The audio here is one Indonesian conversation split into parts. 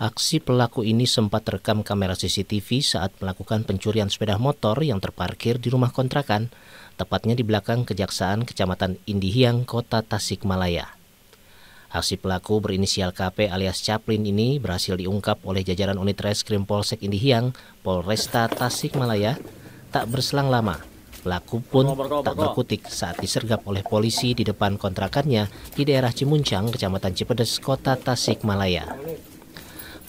Aksi pelaku ini sempat terekam kamera CCTV saat melakukan pencurian sepeda motor yang terparkir di rumah kontrakan, tepatnya di belakang Kejaksaan Kecamatan Indihiang, Kota Tasikmalaya. Aksi pelaku berinisial KP alias Chaplin ini berhasil diungkap oleh jajaran unit reskrim Polsek Indihiang, Polresta Tasikmalaya, tak berselang lama. Pelaku pun tak berkutik saat disergap oleh polisi di depan kontrakannya di daerah Cimuncang, Kecamatan Cipedes, Kota Tasikmalaya.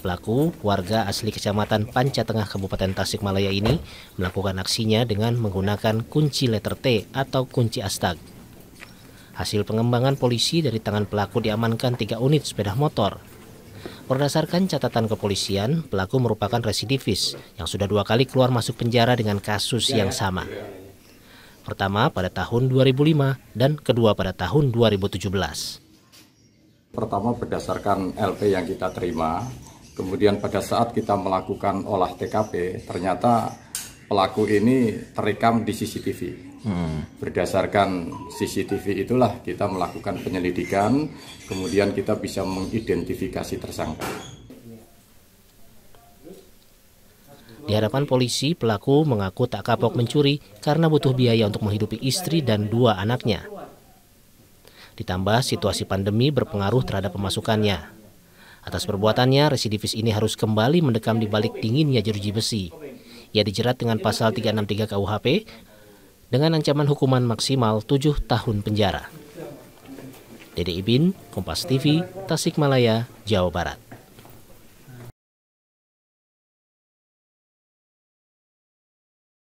Pelaku, warga asli Kecamatan Panca Tengah Kabupaten Tasikmalaya ini melakukan aksinya dengan menggunakan kunci letter T atau kunci astag. Hasil pengembangan polisi dari tangan pelaku diamankan tiga unit sepeda motor. Berdasarkan catatan kepolisian, pelaku merupakan residivis yang sudah dua kali keluar masuk penjara dengan kasus yang sama. Pertama pada tahun 2005 dan kedua pada tahun 2017. Pertama berdasarkan LP yang kita terima, Kemudian pada saat kita melakukan olah TKP, ternyata pelaku ini terekam di CCTV. Hmm. Berdasarkan CCTV itulah kita melakukan penyelidikan, kemudian kita bisa mengidentifikasi tersangka. Di hadapan polisi, pelaku mengaku tak kapok mencuri karena butuh biaya untuk menghidupi istri dan dua anaknya. Ditambah situasi pandemi berpengaruh terhadap pemasukannya. Atas perbuatannya, residivis ini harus kembali mendekam di balik dinginnya jeruji besi. Ia dijerat dengan pasal 363 KUHP dengan ancaman hukuman maksimal 7 tahun penjara. Dede Ibin, Kompas TV, Tasikmalaya, Jawa Barat.